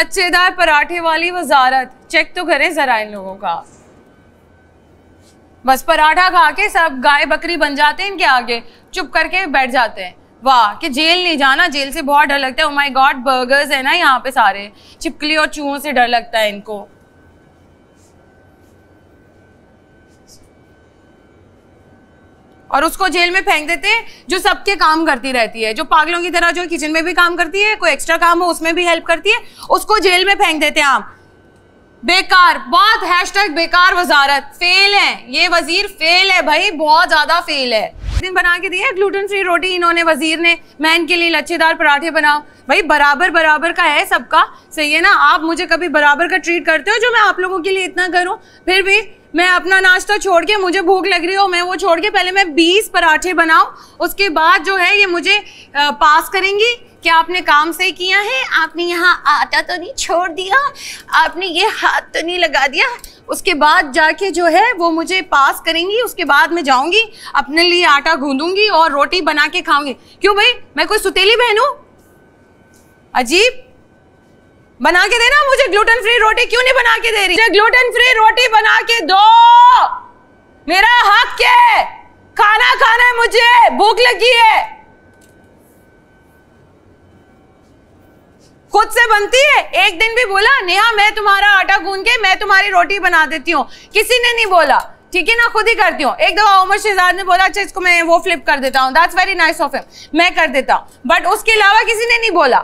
कच्चेदार पराठे वाली वजारत चेक तो करें जरा इन लोगों का बस पराठा खा के सब गाय बकरी बन जाते हैं इनके आगे चुप करके बैठ जाते हैं वाह कि जेल नहीं जाना जेल से बहुत डर लगता है ओ माय गॉड बर्गर्स है ना यहाँ पे सारे चिपकली और चूहों से डर लगता है इनको और उसको जेल में फेंक देते हैं जो सबके काम करती रहती है जो पागलों की तरह जो किचन में भी काम करती है कोई एक्स्ट्रा काम हो उसमें भी हेल्प करती है उसको जेल में फेंक देते हैं आप बेकार बहुत हैशटैग बेकार वजारत फेल है ये वजीर फेल है भाई बहुत ज्यादा फेल है दिन बना के दिए ग्लूटेन फ्री रोटी इन्होंने वजीर ने मैन के लिए लच्छेदार पराठे बनाओ भाई बराबर बराबर का है सबका सही है ना आप मुझे कभी बराबर का ट्रीट करते हो जो मैं आप लोगों के लिए इतना करूँ फिर भी मैं अपना नाश्ता छोड़ के मुझे भूख लग रही हो मैं वो छोड़ के पहले मैं बीस पराठे बनाऊँ उसके बाद जो है ये मुझे पास करेंगी क्या आपने काम सही किया है आपने यहाँ आटा तो नहीं छोड़ दिया आपने ये हाथ तो नहीं लगा दिया उसके बाद जाके जो है वो मुझे पास करेंगी उसके बाद मैं जाऊँगी अपने लिए आटा गूंदूंगी और रोटी बना के खाऊंगी क्यों भाई मैं कोई सुतीली बहन हूँ अजीब बना के देना मुझे ग्लूटेन फ्री रोटी क्यों नहीं बना के दे रही मुझे ग्लूटेन फ्री रोटी बना के दो मेरा हक है खाना खाना है मुझे भूख लगी है खुद से बनती है एक दिन भी बोला नेहा मैं तुम्हारा आटा गूंद के मैं तुम्हारी रोटी बना देती हूँ किसी ने नहीं बोला ठीक है ना खुद ही करती हूँ एक दफा उमर शहजाद ने बोला अच्छा इसको मैं वो फ्लिप कर देता हूँ that's very nice of him मैं कर देता हूँ बट उसके अलावा किसी ने नहीं बोला